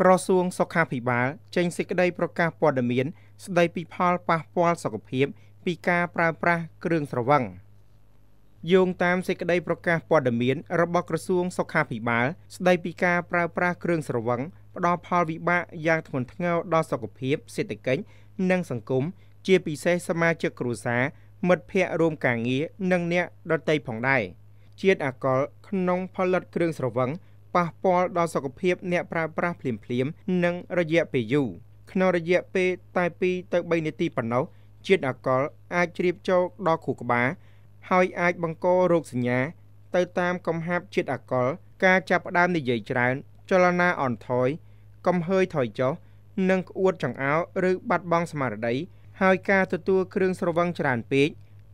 ក្រសួងសុខាភិបាលចេញសេចក្តីប្រកាសព័ត៌មាន ស្តីពីផលប៉ះពាល់សុខភាពពីការប្រើប្រាស់គ្រឿងស្រវឹងយោងតាមសេចក្តីប្រកាសព័ត៌មានរបស់ក្រសួងសុខាភិបាល ស្តីពីការប្រើប្រាស់គ្រឿងស្រវឹងផ្ដល់ផលវិបាកយ៉ាងធ្ងន់ធ្ងរដល់សុខភាពសេដ្ឋកិច្ចនិងសង្គមជាពិសេសសមាជិកគ្រួសារមិត្តភ័ក្តិរួមការងារនិងអ្នកដទៃផងដែរជាតិអាល់កុលក្នុងផលិតគ្រឿងស្រវឹងប៉ះពាល់ដល់សុខភាពអ្នកប្រើប្រាស់ភ្លាមៗនិងរយៈពេលយូរក្នុងរយៈពេលតែ2ទៅ3នាទីប៉ុណ្ណោះជាតិអាល់កុលអាចជ្រាបចូលដល់ខួរក្បាលហើយអាចបង្ករោគសញ្ញាទៅតាមកំហាប់ជាតិអាល់កុលការចាប់ផ្ដើមនិយាយច្រើនចលនាអន់ថយកំហើយថយចុះនិងក្អួតចង្អោរឬបាត់បង់ស្មារតីហើយការទទួលគ្រឿងស្រវឹងច្រើនពេក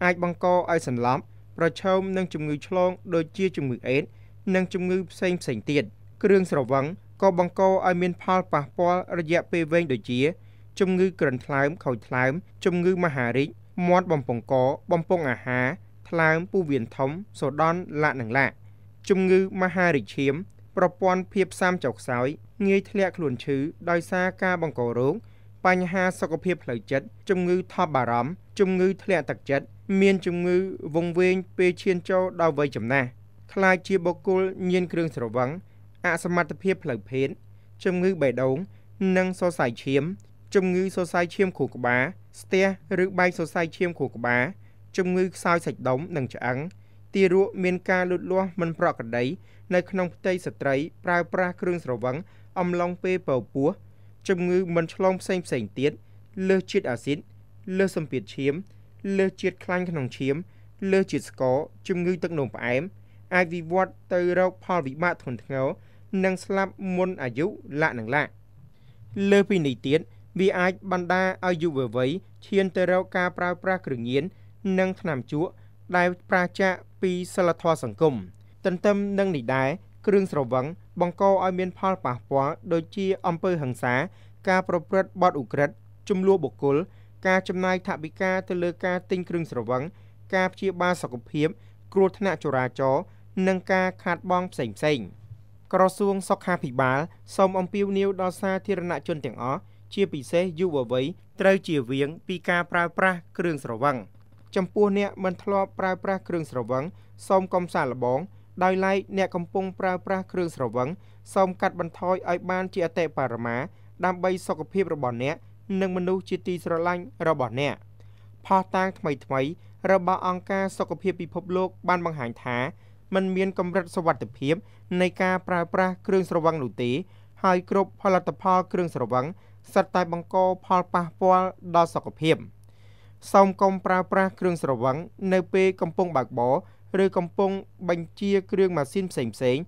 អាចបង្កឲ្យសន្លប់ប្រឈមនឹងជំងឺឆ្លងដូចជាជំងឺអេដស៍និងជំងឺផ្សេងផ្សេងទៀតគ្រឿងស្រវឹងក៏បង្កឲ្យមាន ផលប៉ះពាល់រយៈពេលវែងដូចជា ជំងឺក្រិនថ្លើមខូចថ្លើម ជំងឺមហារីកមាត់បំពង់កបំពង់អាហារថ្លើមពោះវៀនធំសូដន់លាក់និងលាក់ជំងឺមហារីកឈាម ប្រព័ន្ធភាពស៊ាំចុកខ្សោយងាយធ្លាក់ខ្លួនឈឺដោយសារការបង្ករោគបញ្ហាសុខភាពផ្លូវចិត្តជំងឺ ថប់បារម្ភជំងឺធ្លាក់ទឹកចិត្តមាន ជំងឺវង្វេងពេលឈានចូលដល់វ័យចំណាស់ក្លាយជាបុគ្គលញៀនគ្រឿងស្រវឹងអសមត្ថភាពផ្លូវភេទជំងឺបេះដូងនិងសរសៃឈាម ជំងឺសរសៃឈាមខួរក្បាលស្ទះឬបែកសរសៃឈាមខួរក្បាលជំងឺខ្សោយសាច់ដុំនិងឆ្អឹងទារកមានការលូតលាស់មិនប្រក្រតីនៅក្នុងផ្ទៃស្ត្រីប្រើប្រាស់គ្រឿងស្រវឹងអំឡុងពេលពពោះជំងឺមិនឆ្លងផ្សេងផ្សេងទៀតលើសជាតិអាស៊ីតលើសសម្ពាធឈាម លើសជាតិខ្លាញ់ក្នុងឈាម លើសជាតិស្ករជំងឺទឹកនោមផ្អែមអាចវិវត្តទៅរកផលវិបាកធ្ងន់ធ្ងរនិងស្លាប់មុនអាយុលាក់នឹងលាក់លើពីនេះទៀតវាអាចបណ្ដាឲ្យយុវវ័យឈានទៅរកការប្រើប្រាស់គ្រឿងញៀននិងថ្នាំជក់ដែលប្រាចាកពីសិលធម៌សង្គមទន្ទឹមនឹងនេះដែរគ្រឿងស្រវឹងបង្កឲ្យមានផលប៉ះពាល់ដូចជាអំពើហិង្សាការប្រព្រឹត្តបទឧក្រិដ្ឋជំលោះបុគ្គលការចំណាយថវិកាទៅលើការទិញគ្រឿងស្រវឹងការព្យាបាលសុខភាពគ្រោះថ្នាក់ចរាចរណ៍និងការខាតបង់ផ្សេងៗក្រសួងសុខាភិបាលសូមអំពាវនាវដល់សាធារណជនទាំងអស់ជាពិសេសយុវវ័យត្រូវជៀសវាងពីការប្រើប្រាស់គ្រឿងស្រវឹងចំពោះអ្នកមិនធ្លាប់ប្រើប្រាស់គ្រឿងស្រវឹងសូមកុំសាកល្បងដោយឡែកអ្នកកំពុងប្រើប្រាស់គ្រឿងស្រវឹងសូមកាត់បន្ថយឲ្យបានជាអតិបរមាដើម្បីសុខភាពរបស់អ្នកនិងមនុស្សជាទីស្រឡាញ់របស់អ្នកផុសតាងថ្មីៗរបស់អង្គការសុខភាពពិភពលោក បានបង្ហាញថាមិនមានកម្រិតសុវត្ថិភាពនៃការប្រើប្រាស់គ្រឿងស្រវឹងនោះទេ ហើយគ្រប់ផលិតផលគ្រឿងស្រវឹងសិតតែបង្កផលប៉ះពាល់ដល់សុខភាពសូមកុំប្រើប្រាស់គ្រឿងស្រវឹងនៅពេលកំពុងបើកបរឬកំពុង បញ្ជា គ្រឿងម៉ាស៊ីនផ្សេងផ្សេង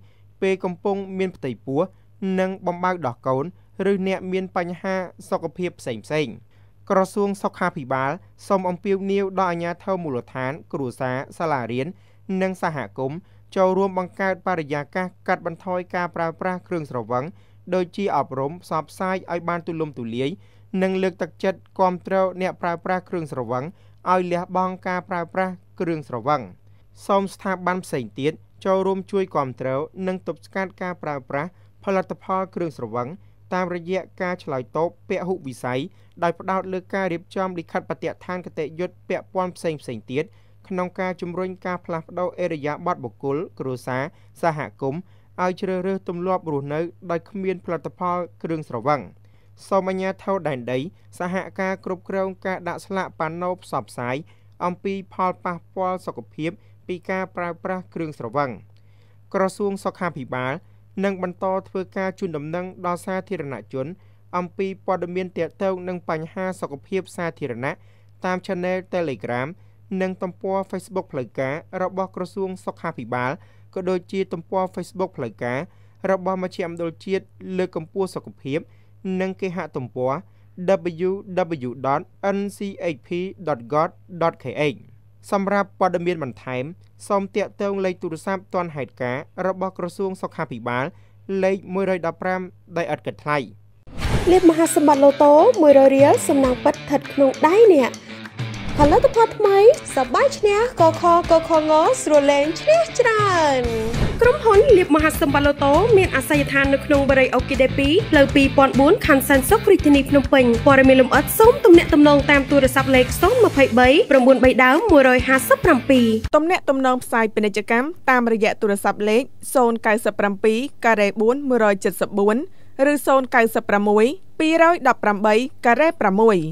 ពេលកំពុងមានផ្ទៃពោះនិងបំបើកដោះកូន ឬអ្នកមានបញ្ហាសុខភាពផ្សេងផ្សេងក្រសួងសុខាភិបាលសូមអំពាវនាវដល់អាជ្ញាធរមូលដ្ឋានគ្រួសារសាលារៀននិងសហគមន៍ចូលរួមបង្កើតបរិយាកាសកាត់បន្ថយការប្រើប្រាស់គ្រឿងស្រវឹងដូចជាអប់រំផ្សព្វផ្សាយឲ្យបានទូលំទូលាយនិងលើកទឹកចិត្តគាំទ្រអ្នកប្រើប្រាស់គ្រឿងស្រវឹងឲ្យលះបង់ការប្រើប្រាស់គ្រឿងស្រវឹងសូមស្ថាប័នផ្សេងទៀតចូលរួមជួយគាំទ្រនិងទប់ស្កាត់ការប្រើប្រាស់ផលិតផល គ្រឿងស្រវឹងតាមរយៈការឆ្លើយតបពហុវិស័យដោយផ្ដោតលើការរៀបចំលិខិតបទដ្ឋានគតិយុត្តពាក់ព័ន្ធផ្សេងៗទៀតក្នុងការជំរុញការផ្លាស់ប្តូរអេរយាប័តបុគ្គលគ្រួសារសហគមន៍ឲ្យជ្រើសរើសទម្លាប់រស់នៅដោយគ្មានផលិតផលគ្រឿងស្រវឹងសូមអាជ្ញាធរដែនដី សហការគ្រប់គ្រងការដាក់ស្លាកប៉ាណូផ្សព្វផ្សាយអំពីផលប៉ះពាល់សុខភាពពីការប្រើប្រាស់គ្រឿងស្រវឹងក្រសួងសុខាភិបាលនឹងបន្តធ្វើការជូនដំណឹងដល់សាធារណជន អំពីព័ត៌មានទាក់ទងនឹងបញ្ហាសុខភាពសាធារណៈតាម Channel Telegram និងទំព័រ Facebook ផ្លូវការរបស់ ក្រសួង សុខាភិបាលក៏ដូចជាទំព័រ Facebook ផ្លូវការរបស់មជ្ឈមណ្ឌលជាតិលើកកម្ពស់សុខភាពនិងគេហទំព័រ www.nchp.gov.kh សម្រាប់ព័ត៌មានបន្ថែមសូមទាក់ទងលេខទូរស័ព្ទទាន់ហេតុការណ៍របស់ក្រសួងសុខាភិបាលលេខ115ដែលឥតគិតថ្លៃលៀបមហាសម្បត្តិលូតូ100រៀលសំណងពិតស្ថិតក្នុងដៃអ្នកផលិតផលថ្មីសបាយឈ្នះកខកខងស្រួលលេងឈ្នះច្រើនក្រុមហ៊ុនលៀបមហាសម្បឡូតូមានអាសយដ្ឋាននៅក្នុងបរិយាអូគីដេ2ផ្លូវ2004ខណ្ឌសែនសុខរាជធានីភ្នំពេញព័ត៌មានលម្អិតសូមទំនាក់ទំនងតាមទូរស័ព្ទលេខ023 93ដើម157ទំនាក់ទំនងផ្សាយពាណិជ្ជកម្មតាមរយៈទូរស័ព្ទលេខ097ការ៉េ4 174ឬ096 218ការ៉េ6